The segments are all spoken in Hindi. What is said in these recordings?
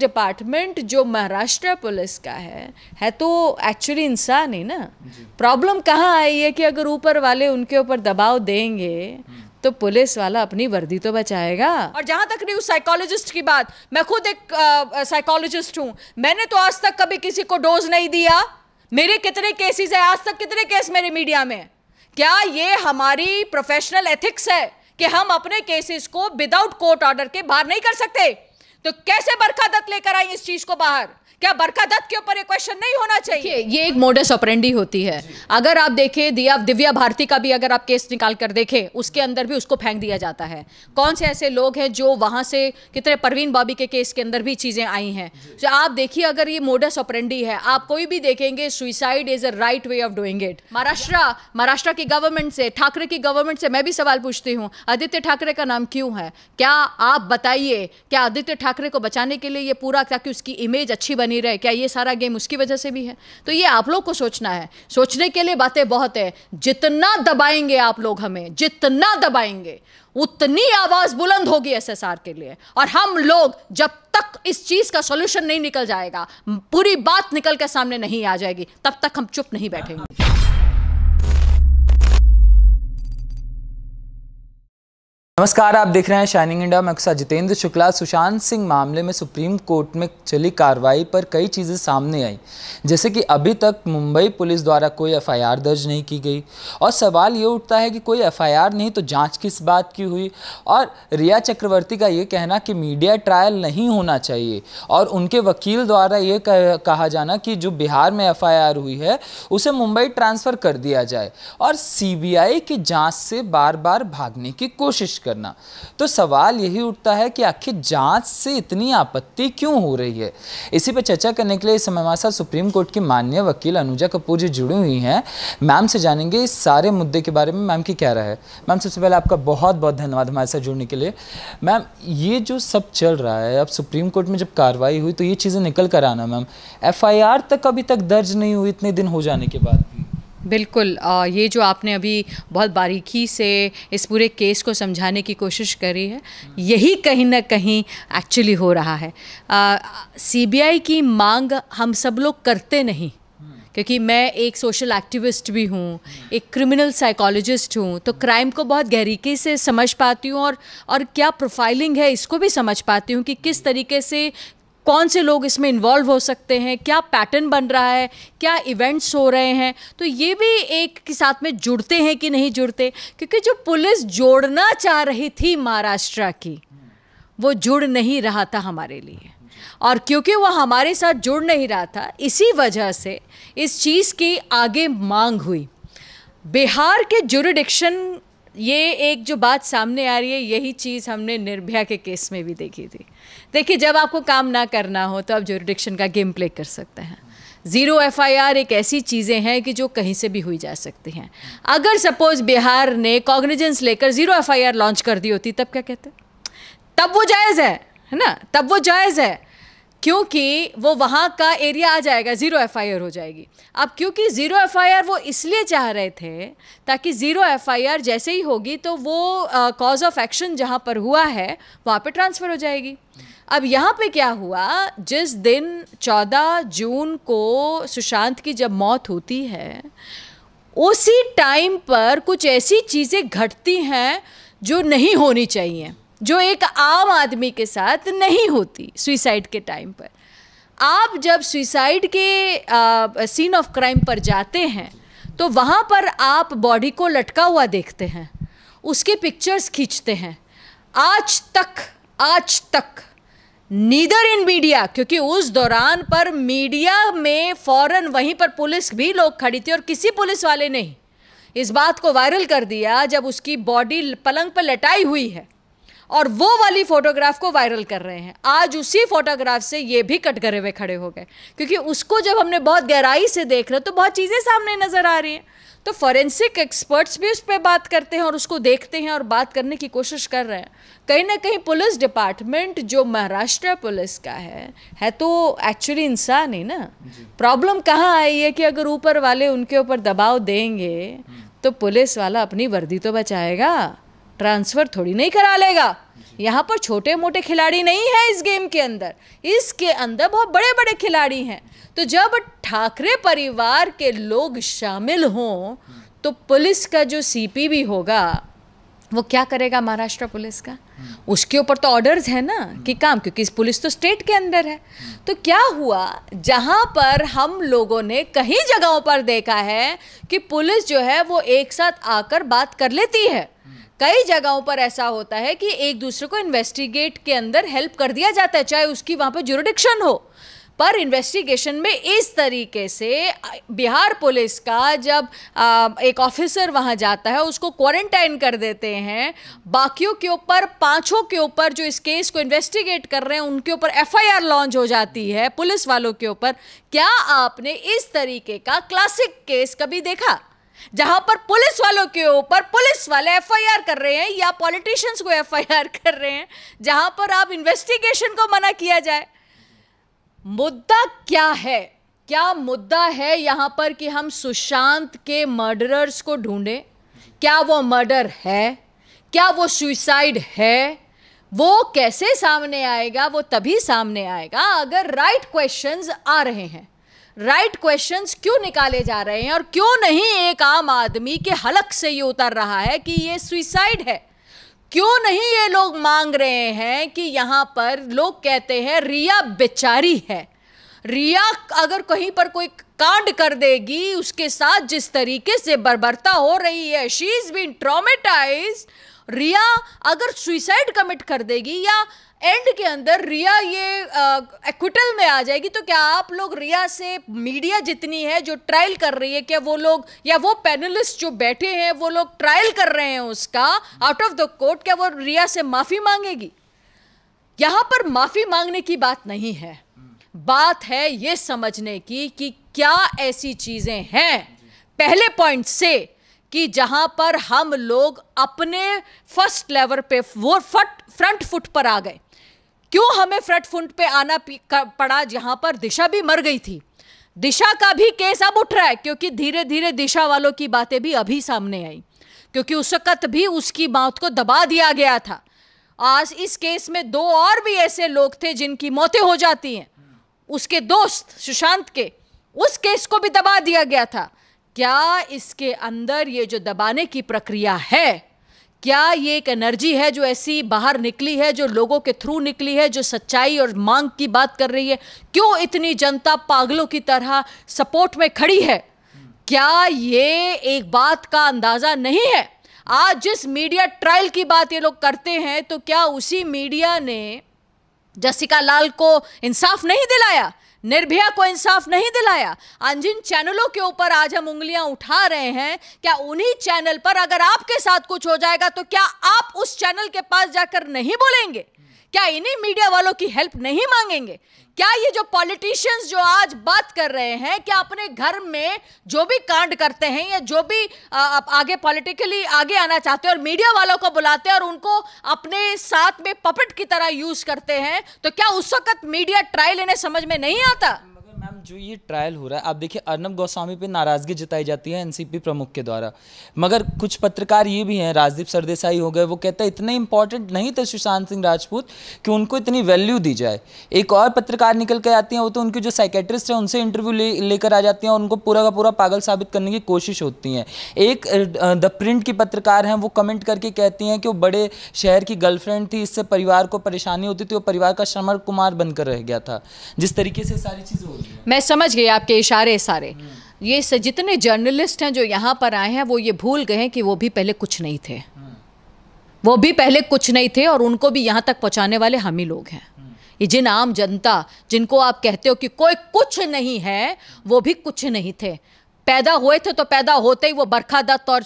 डिपार्टमेंट जो महाराष्ट्र पुलिस का है है तो एक्चुअली इंसान ही ना प्रॉब्लम कहाँ आई है कि अगर ऊपर वाले उनके ऊपर दबाव देंगे हम्म। तो पुलिस वाला अपनी वर्दी तो बचाएगा और जहां तक रही उस साइकोलॉजिस्ट की बात मैं खुद एक साइकोलॉजिस्ट हूं मैंने तो आज तक कभी किसी को डोज नहीं दिया मेरे कितने केसेस है आज तक कितने केस मेरे मीडिया में क्या ये हमारी प्रोफेशनल एथिक्स है कि हम अपने केसेस को विदाउट कोर्ट ऑर्डर के बाहर नहीं कर सकते तो कैसे बरखा दत्त लेकर आई इस चीज को बाहर क्या बरखा दत्त के ऊपर ये क्वेश्चन नहीं होना चाहिए ये एक मोडस ऑपरेंडी होती है अगर आप देखें दिया दिव्या भारती का भी अगर आप केस निकाल कर देखें उसके अंदर भी उसको फेंक दिया जाता है कौन से ऐसे लोग हैं जो वहां से कितने परवीन बाबी के केस के अंदर भी चीजें आई हैं तो आप देखिए अगर ये मोडस ऑपरेंडी है आप कोई भी देखेंगे suicide is a right way of doing it Maharashtra Maharashtra की गवर्नमेंट से ठाकरे की गवर्नमेंट से मैं भी सवाल पूछती हूँ आदित्य ठाकरे का नाम क्यों है क्या आप बताइए क्या आदित्य ठाकरे ठाकरे को बचाने के लिए ये पूरा ताकि उसकी इमेज अच्छी बनी रहे क्या ये सारा गेम उसकी वजह से भी है तो ये आप लोग को सोचना है सोचने के लिए बातें बहुत है जितना दबाएंगे आप लोग हमें जितना दबाएंगे उतनी आवाज बुलंद होगी एसएसआर के लिए और हम लोग जब तक इस चीज का सोल्यूशन नहीं निकल जाएगा पूरी बात निकल के सामने नहीं आ जाएगी तब तक हम चुप नहीं बैठेंगे नमस्कार आप देख रहे हैं शाइनिंग इंडिया में अक्सर जितेंद्र शुक्ला सुशांत सिंह मामले में सुप्रीम कोर्ट में चली कार्रवाई पर कई चीज़ें सामने आई जैसे कि अभी तक मुंबई पुलिस द्वारा कोई एफआईआर दर्ज नहीं की गई और सवाल ये उठता है कि कोई एफआईआर नहीं तो जांच किस बात की हुई और रिया चक्रवर्ती का ये कहना कि मीडिया ट्रायल नहीं होना चाहिए और उनके वकील द्वारा ये कहा जाना कि जो बिहार में एफ हुई है उसे मुंबई ट्रांसफ़र कर दिया जाए और सी की जाँच से बार बार भागने की कोशिश करना तो सवाल यही उठता है कि आखिर जांच से इतनी आपत्ति क्यों हो रही है इसी पर चर्चा करने के लिए इस समय हमारे साथ सुप्रीम कोर्ट की मान्य वकील अनुजा कपूर जी जुड़ी हुई हैं मैम से जानेंगे इस सारे मुद्दे के बारे में मैम की क्या राय है मैम सबसे पहले आपका बहुत बहुत धन्यवाद हमारे साथ जुड़ने के लिए मैम ये जो सब चल रहा है अब सुप्रीम कोर्ट में जब कार्रवाई हुई तो ये चीज़ें निकल कर आना मैम एफ तक अभी तक दर्ज नहीं हुई इतने दिन हो जाने के बाद बिल्कुल आ, ये जो आपने अभी बहुत बारीकी से इस पूरे केस को समझाने की कोशिश करी है यही कहीं ना कहीं एक्चुअली हो रहा है सीबीआई की मांग हम सब लोग करते नहीं क्योंकि मैं एक सोशल एक्टिविस्ट भी हूँ एक क्रिमिनल साइकोलॉजिस्ट हूँ तो क्राइम को बहुत गहरीके से समझ पाती हूँ और और क्या प्रोफाइलिंग है इसको भी समझ पाती हूँ कि किस तरीके से कौन से लोग इसमें इन्वॉल्व हो सकते हैं क्या पैटर्न बन रहा है क्या इवेंट्स हो रहे हैं तो ये भी एक के साथ में जुड़ते हैं कि नहीं जुड़ते क्योंकि जो पुलिस जोड़ना चाह रही थी महाराष्ट्र की वो जुड़ नहीं रहा था हमारे लिए और क्योंकि वह हमारे साथ जुड़ नहीं रहा था इसी वजह से इस चीज़ की आगे मांग हुई बिहार के जुरिडिक्शन ये एक जो बात सामने आ रही है यही चीज़ हमने निर्भया के केस में भी देखी थी देखिए जब आपको काम ना करना हो तो आप जोरिडिक्शन का गेम प्ले कर सकते हैं ज़ीरो एफआईआर एक ऐसी चीज़ें हैं कि जो कहीं से भी हुई जा सकती हैं अगर सपोज़ बिहार ने कॉग्निजेंस लेकर ज़ीरो एफआईआर लॉन्च कर दी होती तब क्या कहते तब वो जायज़ है है ना तब वो जायज़ है क्योंकि वो वहाँ का एरिया आ जाएगा ज़ीरो एफआईआर हो जाएगी अब क्योंकि ज़ीरो एफआईआर वो इसलिए चाह रहे थे ताकि ज़ीरो एफआईआर जैसे ही होगी तो वो कॉज ऑफ एक्शन जहाँ पर हुआ है वहाँ पे ट्रांसफ़र हो जाएगी अब यहाँ पे क्या हुआ जिस दिन 14 जून को सुशांत की जब मौत होती है उसी टाइम पर कुछ ऐसी चीज़ें घटती हैं जो नहीं होनी चाहिए जो एक आम आदमी के साथ नहीं होती सुइसाइड के टाइम पर आप जब सुइसाइड के सीन ऑफ क्राइम पर जाते हैं तो वहाँ पर आप बॉडी को लटका हुआ देखते हैं उसके पिक्चर्स खींचते हैं आज तक आज तक नीदर इन मीडिया क्योंकि उस दौरान पर मीडिया में फौरन वहीं पर पुलिस भी लोग खड़ी थी और किसी पुलिस वाले ने इस बात को वायरल कर दिया जब उसकी बॉडी पलंग पर लटाई हुई है और वो वाली फोटोग्राफ को वायरल कर रहे हैं आज उसी फोटोग्राफ से ये भी कटघरे में खड़े हो गए क्योंकि उसको जब हमने बहुत गहराई से देख रहे तो बहुत चीज़ें सामने नज़र आ रही हैं तो फॉरेंसिक एक्सपर्ट्स भी उस पर बात करते हैं और उसको देखते हैं और बात करने की कोशिश कर रहे हैं कहीं ना कहीं पुलिस डिपार्टमेंट जो महाराष्ट्र पुलिस का है है तो एक्चुअली इंसान ही ना प्रॉब्लम कहाँ आई है कि अगर ऊपर वाले उनके ऊपर दबाव देंगे हम्म। तो पुलिस वाला अपनी वर्दी तो बचाएगा ट्रांसफ़र थोड़ी नहीं करा लेगा यहाँ पर छोटे मोटे खिलाड़ी नहीं है इस गेम के अंदर इसके अंदर बहुत बड़े बड़े खिलाड़ी हैं तो जब ठाकरे परिवार के लोग शामिल हों तो पुलिस का जो भी होगा वो क्या करेगा महाराष्ट्र पुलिस का उसके ऊपर तो ऑर्डर्स है ना कि काम क्योंकि इस पुलिस तो स्टेट के अंदर है तो क्या हुआ जहाँ पर हम लोगों ने कई जगहों पर देखा है कि पुलिस जो है वो एक साथ आकर बात कर लेती है कई जगहों पर ऐसा होता है कि एक दूसरे को इन्वेस्टिगेट के अंदर हेल्प कर दिया जाता है चाहे उसकी वहाँ पर जुरोडिक्शन हो पर इन्वेस्टिगेशन में इस तरीके से बिहार पुलिस का जब आ, एक ऑफिसर वहाँ जाता है उसको क्वारंटाइन कर देते हैं बाकियों के ऊपर पांचों के ऊपर जो इस केस को इन्वेस्टिगेट कर रहे हैं उनके ऊपर एफआईआर लॉन्च हो जाती है पुलिस वालों के ऊपर क्या आपने इस तरीके का क्लासिक केस कभी देखा जहां पर पुलिस वालों के ऊपर पुलिस वाले एफआईआर कर रहे हैं या पॉलिटिशियंस को एफआईआर कर रहे हैं जहां पर आप इन्वेस्टिगेशन को मना किया जाए मुद्दा क्या है क्या मुद्दा है यहां पर कि हम सुशांत के मर्डरर्स को ढूंढें क्या वो मर्डर है क्या वो सुसाइड है वो कैसे सामने आएगा वो तभी सामने आएगा अगर राइट right क्वेश्चंस आ रहे हैं राइट right क्वेश्चंस क्यों निकाले जा रहे हैं और क्यों नहीं एक आम आदमी के हलक से ये उतर रहा है कि ये सुइसाइड है क्यों नहीं ये लोग मांग रहे हैं कि यहाँ पर लोग कहते हैं रिया बेचारी है रिया अगर कहीं पर कोई कांड कर देगी उसके साथ जिस तरीके से बर्बरता हो रही है she is been traumatised Rhea अगर सुइसाइड कमिट कर देगी या एंड के अंदर रिया ये एक्विटल में आ जाएगी तो क्या आप लोग रिया से मीडिया जितनी है जो ट्रायल कर रही है क्या वो लोग या वो पैनलिस्ट जो बैठे हैं वो लोग ट्रायल कर रहे हैं उसका आउट ऑफ द कोर्ट क्या वो रिया से माफ़ी मांगेगी यहां पर माफ़ी मांगने की बात नहीं है बात है ये समझने की कि क्या ऐसी चीज़ें हैं पहले पॉइंट से कि जहां पर हम लोग अपने फर्स्ट लेवल पे वो फट फ्रंट फुट पर आ गए क्यों हमें फ्रंट फुट पे आना पड़ा जहां पर दिशा भी मर गई थी दिशा का भी केस अब उठ रहा है क्योंकि धीरे धीरे दिशा वालों की बातें भी अभी सामने आई क्योंकि उस वक्त भी उसकी मौत को दबा दिया गया था आज इस केस में दो और भी ऐसे लोग थे जिनकी मौतें हो जाती हैं उसके दोस्त सुशांत के उस केस को भी दबा दिया गया था क्या इसके अंदर ये जो दबाने की प्रक्रिया है क्या ये एक एनर्जी है जो ऐसी बाहर निकली है जो लोगों के थ्रू निकली है जो सच्चाई और मांग की बात कर रही है क्यों इतनी जनता पागलों की तरह सपोर्ट में खड़ी है क्या ये एक बात का अंदाज़ा नहीं है आज जिस मीडिया ट्रायल की बात ये लोग करते हैं तो क्या उसी मीडिया ने जसिका लाल को इंसाफ नहीं दिलाया निर्भया को इंसाफ नहीं दिलाया आज जिन चैनलों के ऊपर आज हम उंगलियां उठा रहे हैं क्या उन्हीं चैनल पर अगर आपके साथ कुछ हो जाएगा तो क्या आप उस चैनल के पास जाकर नहीं बोलेंगे क्या इन्हीं मीडिया वालों की हेल्प नहीं मांगेंगे क्या ये जो पॉलिटिशियंस जो आज बात कर रहे हैं क्या अपने घर में जो भी कांड करते हैं या जो भी आप आगे पॉलिटिकली आगे आना चाहते हैं और मीडिया वालों को बुलाते हैं और उनको अपने साथ में पपट की तरह यूज करते हैं तो क्या उस वक्त मीडिया ट्रायल इन्हें समझ में नहीं आता जो ये ट्रायल हो रहा है आप देखिए अर्नब गोस्वामी पे नाराज़गी जताई जाती है एनसीपी प्रमुख के द्वारा मगर कुछ पत्रकार ये भी हैं राजदीप सरदेसाई हो गए वो कहते हैं इतने इंपॉर्टेंट नहीं थे सुशांत सिंह राजपूत कि उनको इतनी वैल्यू दी जाए एक और पत्रकार निकल के आती हैं वो तो उनके जो साइकेट्रिस्ट हैं उनसे इंटरव्यू ले लेकर आ जाती हैं और उनको पूरा का पूरा पागल साबित करने की कोशिश होती हैं एक द प्रिंट की पत्रकार हैं वो कमेंट करके कहती हैं कि वो बड़े शहर की गर्लफ्रेंड थी इससे परिवार को परेशानी होती थी वो परिवार का श्रमण कुमार बनकर रह गया था जिस तरीके से सारी चीज़ें हो रही मैं समझ गई आपके इशारे सारे ये से जितने जर्नलिस्ट हैं जो यहाँ पर आए हैं वो ये भूल गए हैं कि वो भी पहले कुछ नहीं थे वो भी पहले कुछ नहीं थे और उनको भी यहाँ तक पहुँचाने वाले हम ही लोग हैं ये जिन आम जनता जिनको आप कहते हो कि कोई कुछ नहीं है वो भी कुछ नहीं थे पैदा हुए थे तो पैदा होते ही वो बरखा दत्त और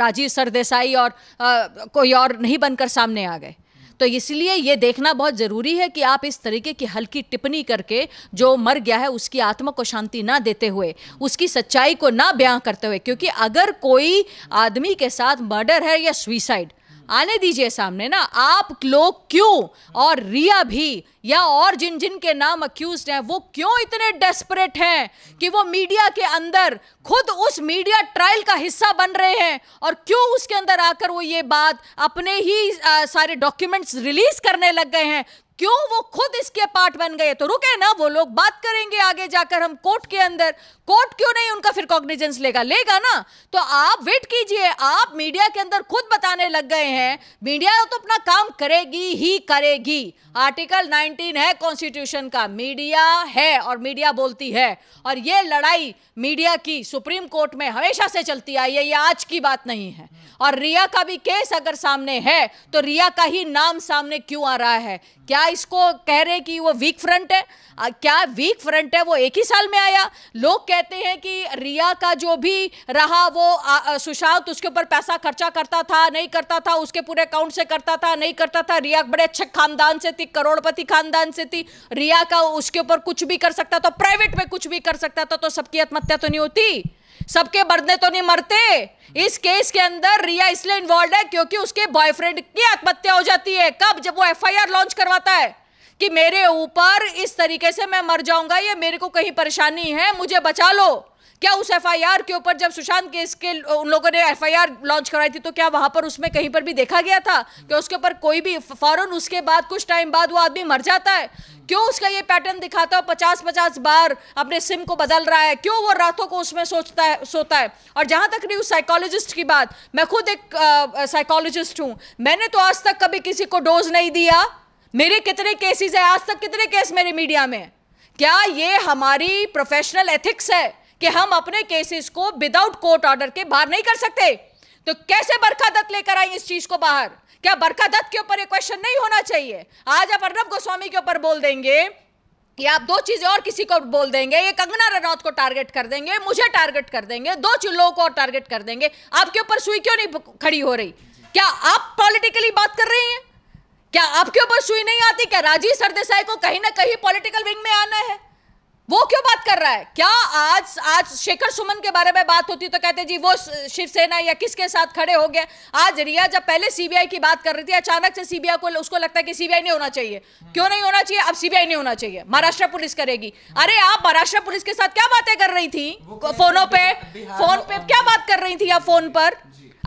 राजीव सरदेसाई और आ, कोई और नहीं बनकर सामने आ गए तो इसलिए ये देखना बहुत ज़रूरी है कि आप इस तरीके की हल्की टिप्पणी करके जो मर गया है उसकी आत्मा को शांति ना देते हुए उसकी सच्चाई को ना बयां करते हुए क्योंकि अगर कोई आदमी के साथ मर्डर है या सुइसाइड आने दीजिए सामने ना आप लोग क्यों और रिया भी या और जिन जिन के नाम अक्यूज हैं वो क्यों इतने डेस्परेट हैं कि वो मीडिया के अंदर खुद उस मीडिया ट्रायल का हिस्सा बन रहे हैं और क्यों उसके अंदर आकर वो ये बात अपने ही आ, सारे डॉक्यूमेंट्स रिलीज करने लग गए हैं क्यों वो खुद इसके पार्ट बन गए तो रुके ना वो लोग बात करेंगे आगे जाकर हम कोर्ट के अंदर कोर्ट क्यों नहीं उनका फिर कॉग्निजेंस लेगा लेगा ना तो आप वेट कीजिए आप मीडिया के अंदर खुद बताने लग गए हैं मीडिया तो अपना काम करेगी ही करेगी आर्टिकल 19 है कॉन्स्टिट्यूशन का मीडिया है और मीडिया बोलती है और ये लड़ाई मीडिया की सुप्रीम कोर्ट में हमेशा से चलती आई है ये आज की बात नहीं है और रिया का भी केस अगर सामने है तो रिया का ही नाम सामने क्यों आ रहा है क्या इसको कह रहे कि वो वीक फ्रंट है क्या वीक फ्रंट है वो एक ही साल में आया लोग कह कहते हैं कि रिया का जो भी रहा वो सुशांत उसके ऊपर पैसा खर्चा करता था नहीं करता था उसके पूरे अकाउंट से करता था नहीं करता था रिया बड़े अच्छे खानदान से थी करोड़पति खानदान से थी रिया का उसके ऊपर कुछ भी कर सकता था प्राइवेट में कुछ भी कर सकता था तो सबकी आत्महत्या तो नहीं होती सबके मरने तो नहीं मरते इस केस के अंदर रिया इसलिए इन्वॉल्व है क्योंकि उसके बॉयफ्रेंड की आत्महत्या हो जाती है कब जब वो एफआईआर लॉन्च करवाता है कि मेरे ऊपर इस तरीके से मैं मर जाऊंगा या मेरे को कहीं परेशानी है मुझे बचा लो क्या उस एफआईआर के ऊपर जब सुशांत केस के उन लोगों ने एफआईआर लॉन्च कराई थी तो क्या वहां पर उसमें कहीं पर भी देखा गया था कि उसके ऊपर कोई भी फौरन उसके बाद कुछ टाइम बाद वो आदमी मर जाता है क्यों उसका ये पैटर्न दिखाता है पचास पचास बार अपने सिम को बदल रहा है क्यों वो रातों को उसमें सोचता है सोता है और जहां तक रही उस साइकोलॉजिस्ट की बात मैं खुद एक साइकोलॉजिस्ट हूं मैंने तो आज तक कभी किसी को डोज नहीं दिया मेरे कितने केसेस है आज तक कितने केस मेरे मीडिया में क्या ये हमारी प्रोफेशनल एथिक्स है कि हम अपने केसेस को विदाउट कोर्ट ऑर्डर के बाहर नहीं कर सकते तो कैसे बरखा दत्त लेकर आई इस चीज को बाहर क्या बरखा दत्त के ऊपर ये क्वेश्चन नहीं होना चाहिए आज आप अर्नब गोस्वामी के ऊपर बोल देंगे या आप दो चीजें और किसी को बोल देंगे ये कंगना रनौत को टारगेट कर देंगे मुझे टारगेट कर देंगे दो लोगों को और टारगेट कर देंगे आपके ऊपर सुई क्यों नहीं खड़ी हो रही क्या आप पॉलिटिकली बात कर रही हैं क्या आपके ऊपर सुई नहीं आती क्या राजीव सरदेसाई को कहीं ना कहीं पॉलिटिकल विंग में आना है वो क्यों बात कर रहा है क्या आज आज शेखर सुमन के बारे में बात होती तो कहते जी वो शिवसेना या किसके साथ खड़े हो गए आज रिया जब पहले सीबीआई की बात कर रही थी अचानक से सीबीआई को उसको लगता है कि सीबीआई नहीं होना चाहिए क्यों नहीं होना चाहिए अब सीबीआई नहीं होना चाहिए महाराष्ट्र पुलिस करेगी अरे आप महाराष्ट्र पुलिस के साथ क्या बातें कर रही थी फोनों पे फोन पे क्या बात कर रही थी आप फोन पर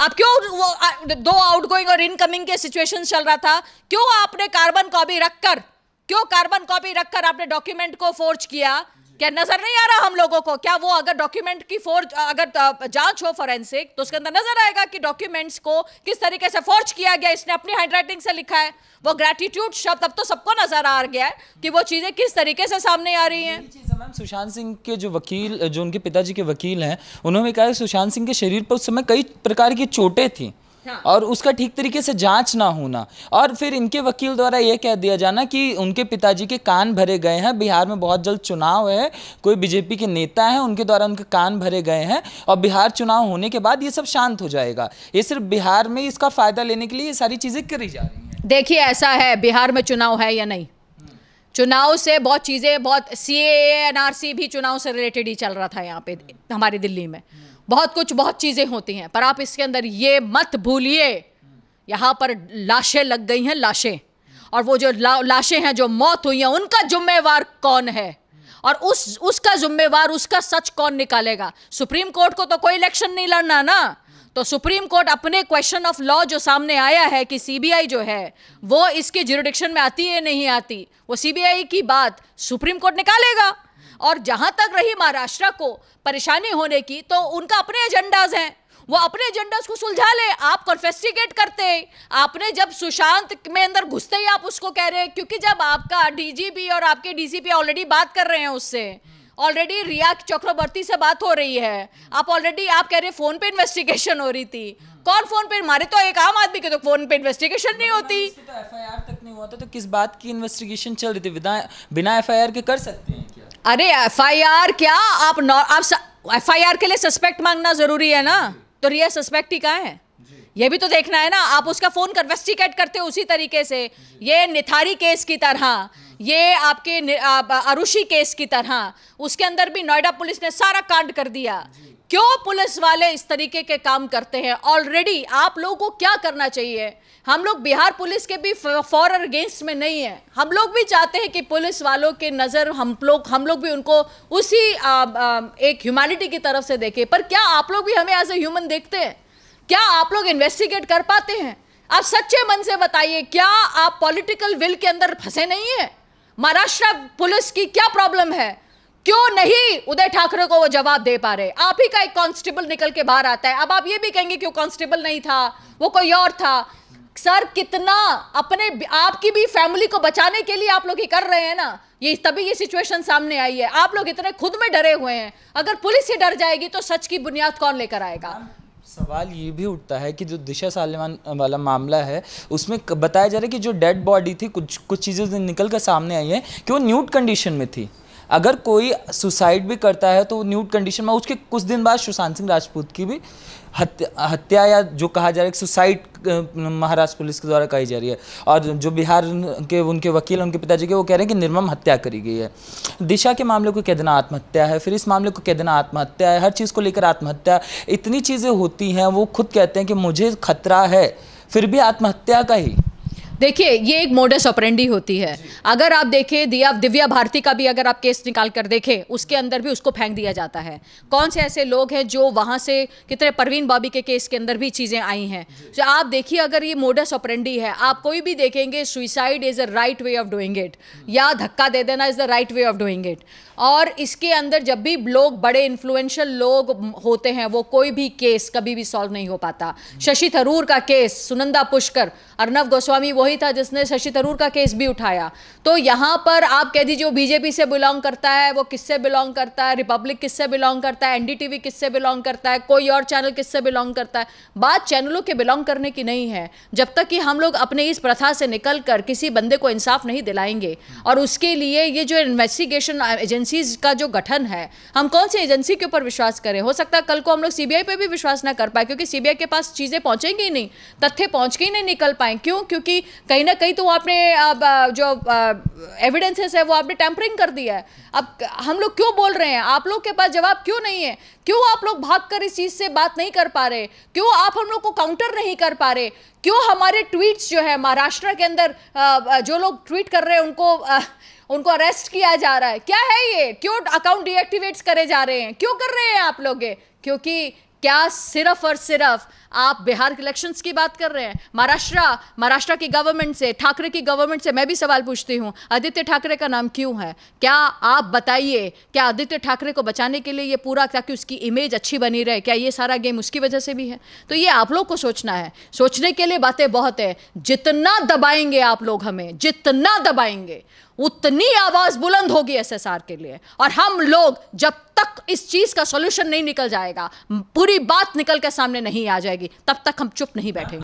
आप क्यों वो दो आउटगोइंग और इनकमिंग के सिचुएशन चल रहा था क्यों आपने कार्बन कॉपी रखकर क्यों कार्बन कॉपी रखकर आपने डॉक्यूमेंट को फोर्ज किया क्या नजर नहीं आ रहा हम लोगों को क्या वो अगर डॉक्यूमेंट की फोर्ज अगर जांच हो फोरेंसिक तो उसके अंदर नजर आएगा कि डॉक्यूमेंट्स को किस तरीके से फोर्ज किया गया इसने अपनी हैंडराइटिंग से लिखा है वो ग्रेटिट्यूड शब्द अब तो सबको नजर आ गया है कि वो चीजें किस तरीके से सामने आ रही है सुशांत सिंह के जो वकील जो उनके पिताजी के वकील हैं उन्होंने कहा सुशांत सिंह के शरीर पर उस समय कई प्रकार की चोटें थी हाँ। और उसका ठीक तरीके से जांच ना होना और फिर इनके वकील द्वारा यह कह दिया जाना कि उनके पिताजी के कान भरे गए हैं बिहार में बहुत जल्द चुनाव है कोई बीजेपी के नेता हैं उनके द्वारा उनके कान भरे गए हैं और बिहार चुनाव होने के बाद ये सब शांत हो जाएगा ये सिर्फ बिहार में इसका फ़ायदा लेने के लिए ये सारी चीज़ें करी जा रही है देखिए ऐसा है बिहार में चुनाव है या नहीं चुनाव से बहुत चीज़ें बहुत सी एनआरसी भी चुनाव से रिलेटेड ही चल रहा था यहाँ पे हमारी दिल्ली में बहुत कुछ बहुत चीज़ें होती हैं पर आप इसके अंदर ये मत भूलिए यहां पर लाशें लग गई हैं लाशें और वो जो ला, लाशें हैं जो मौत हुई हैं उनका जुम्मेवार कौन है और उस उसका जुम्मेवार उसका सच कौन निकालेगा सुप्रीम कोर्ट को तो कोई इलेक्शन नहीं लड़ना ना तो सुप्रीम कोर्ट अपने क्वेश्चन ऑफ लॉ जो सामने आया है कि सीबीआई जो है वो इसके जुरिडिक्शन में आती है नहीं आती वो सीबीआई की बात सुप्रीम कोर्ट निकालेगा और जहां तक रही महाराष्ट्र को परेशानी होने की तो उनका अपने एजेंडाज हैं वो अपने एजेंडाज को सुलझा ले आप कॉन्फेस्टिगेट करते आपने जब सुशांत में अंदर घुसते ही आप उसको कह रहे हैं क्योंकि जब आपका डीजीपी और आपके डीसीपी ऑलरेडी बात कर रहे हैं उससे ऑलरेडी रिया चक्रवर्ती से बात हो रही है आप ऑलरेडी आप कह रहे फोन पे इन्वेस्टिगेशन हो रही थी कौन फोन पे मारे तो एक आम आदमी के तो फोन पे इन्वेस्टिगेशन नहीं होती तो एफ तक नहीं हुआ था तो किस बात की इन्वेस्टिगेशन चल रही थी बिना एफ के कर सकते हैं क्या अरे एफआईआर क्या आप आप एफआईआर के लिए सस्पेक्ट मांगना जरूरी है ना तो रिया सस्पेक्ट ही कहा है ये भी तो देखना है ना आप उसका फोन इन्वेस्टिगेट कर, करते हो उसी तरीके से ये निथारी केस की तरह ये आपके अरुषि केस की तरह उसके अंदर भी नोएडा पुलिस ने सारा कांड कर दिया क्यों पुलिस वाले इस तरीके के काम करते हैं ऑलरेडी आप लोगों को क्या करना चाहिए हम लोग बिहार पुलिस के भी फॉर अगेंस्ट में नहीं है हम लोग भी चाहते हैं कि पुलिस वालों के नज़र हम लोग हम लोग भी उनको उसी आ, आ, एक ह्यूमैनिटी की तरफ से देखें पर क्या आप लोग भी हमें एज ए ह्यूमन देखते हैं क्या आप लोग इन्वेस्टिगेट कर पाते हैं आप सच्चे मन से बताइए क्या आप पॉलिटिकल विल के अंदर फंसे नहीं हैं महाराष्ट्र पुलिस की क्या प्रॉब्लम है क्यों नहीं उदय ठाकरे को वो जवाब दे पा रहे आप ही का एक कांस्टेबल निकल के बाहर आता है अब आप ये भी कहेंगे कि वो कांस्टेबल नहीं था वो कोई और था सर कितना अपने आपकी भी फैमिली को बचाने के लिए आप लोग ये कर रहे हैं ना ये तभी ये सिचुएशन सामने आई है आप लोग इतने खुद में डरे हुए हैं अगर पुलिस ही डर जाएगी तो सच की बुनियाद कौन लेकर आएगा सवाल ये भी उठता है कि जो दिशा सालेमान वाला मामला है उसमें बताया जा रहा है कि जो डेड बॉडी थी कुछ कुछ चीज़ें निकल कर सामने आई हैं कि वो न्यूट कंडीशन में थी अगर कोई सुसाइड भी करता है तो वो न्यूट कंडीशन में उसके कुछ दिन बाद सुशांत सिंह राजपूत की भी हत्या हत्या या जो कहा जा रहा है सुसाइड महाराष्ट्र पुलिस के द्वारा कही जा रही है और जो बिहार के उनके वकील उनके पिताजी के वो कह रहे हैं कि निर्मम हत्या करी गई है दिशा के मामले को कह देना आत्महत्या है फिर इस मामले को कह देना आत्महत्या है हर चीज़ को लेकर आत्महत्या इतनी चीज़ें होती हैं वो खुद कहते हैं कि मुझे खतरा है फिर भी आत्महत्या का ही देखिए ये एक मोडस ऑपरेंडी होती है अगर आप देखे दिया दिव्या भारती का भी अगर आप केस निकाल कर देखें उसके अंदर भी उसको फेंक दिया जाता है कौन से ऐसे लोग हैं जो वहाँ से कितने परवीन बाबी के केस के अंदर भी चीज़ें आई हैं तो आप देखिए अगर ये मोडस ऑपरेंडी है आप कोई भी देखेंगे suicide is a right way of doing it या धक्का दे देना is the right way of doing it और इसके अंदर जब भी लोग बड़े इन्फ्लुएंशियल लोग होते हैं वो कोई भी केस कभी भी सॉल्व नहीं हो पाता शशि थरूर का केस सुनंदा पुष्कर अर्नव गोस्वामी वही था जिसने शशि थरूर का केस भी उठाया तो यहाँ पर आप कह दीजिए वो बीजेपी से बिलोंग करता है वो किससे बिलोंग करता है रिपब्लिक किससे बिलोंग करता है एनडीटीवी किससे बिलोंग करता है कोई और चैनल किससे बिलोंग करता है बात चैनलों के बिलोंग करने की नहीं है जब तक कि हम लोग अपने इस प्रथा से निकल कर किसी बंदे को इंसाफ नहीं दिलाएंगे और उसके लिए ये जो इन्वेस्टिगेशन एजेंसी एजेंसीज का जो गठन है हम कौन सी एजेंसी के ऊपर विश्वास करें हो सकता है कल को हम लोग सीबीआई पे भी विश्वास ना कर पाए क्योंकि सीबीआई के पास चीज़ें पहुंचेंगी ही नहीं तथ्य पहुंच के ही नहीं निकल पाए क्यों क्योंकि कहीं ना कहीं तो आपने अब जो एविडेंसेस है वो आपने टैंपरिंग कर दिया है अब हम लोग क्यों बोल रहे हैं आप लोग के पास जवाब क्यों नहीं है क्यों आप लोग भाग कर इस चीज़ से बात नहीं कर पा रहे क्यों आप हम लोग को काउंटर नहीं कर पा रहे क्यों हमारे ट्वीट्स जो है महाराष्ट्र के अंदर जो लोग ट्वीट कर रहे हैं उनको उनको अरेस्ट किया जा रहा है क्या है ये क्यों अकाउंट डीएक्टिवेट करे जा रहे हैं क्यों कर रहे हैं आप लोग क्योंकि क्या सिर्फ और सिर्फ आप बिहार के इलेक्शंस की बात कर रहे हैं महाराष्ट्र महाराष्ट्र की गवर्नमेंट से ठाकरे की गवर्नमेंट से मैं भी सवाल पूछती हूं आदित्य ठाकरे का नाम क्यों है क्या आप बताइए क्या आदित्य ठाकरे को बचाने के लिए ये पूरा ताकि उसकी इमेज अच्छी बनी रहे क्या ये सारा गेम उसकी वजह से भी है तो ये आप लोग को सोचना है सोचने के लिए बातें बहुत है जितना दबाएंगे आप लोग हमें जितना दबाएंगे उतनी आवाज बुलंद होगी एसएसआर के लिए और हम लोग जब तक इस चीज का सोल्यूशन नहीं निकल जाएगा पूरी बात निकल के सामने नहीं आ जाएगी तब तक हम चुप नहीं बैठेंगे